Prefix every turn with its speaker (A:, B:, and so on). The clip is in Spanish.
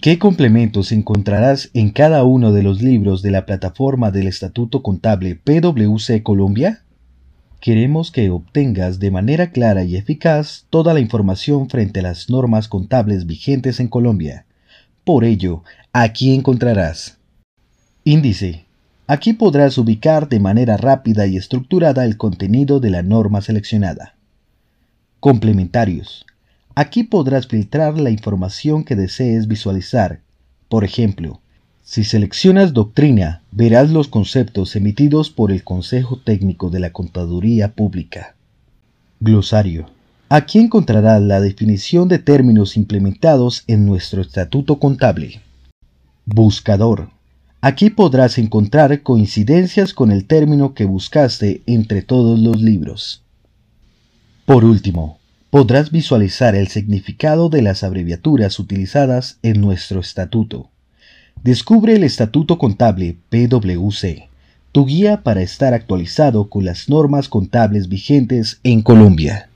A: ¿Qué complementos encontrarás en cada uno de los libros de la plataforma del Estatuto Contable PwC Colombia? Queremos que obtengas de manera clara y eficaz toda la información frente a las normas contables vigentes en Colombia. Por ello, aquí encontrarás Índice. Aquí podrás ubicar de manera rápida y estructurada el contenido de la norma seleccionada. Complementarios. Aquí podrás filtrar la información que desees visualizar. Por ejemplo, si seleccionas Doctrina, verás los conceptos emitidos por el Consejo Técnico de la Contaduría Pública. Glosario. Aquí encontrarás la definición de términos implementados en nuestro Estatuto Contable. Buscador. Aquí podrás encontrar coincidencias con el término que buscaste entre todos los libros. Por último, podrás visualizar el significado de las abreviaturas utilizadas en nuestro estatuto. Descubre el Estatuto Contable PWC, tu guía para estar actualizado con las normas contables vigentes en Colombia.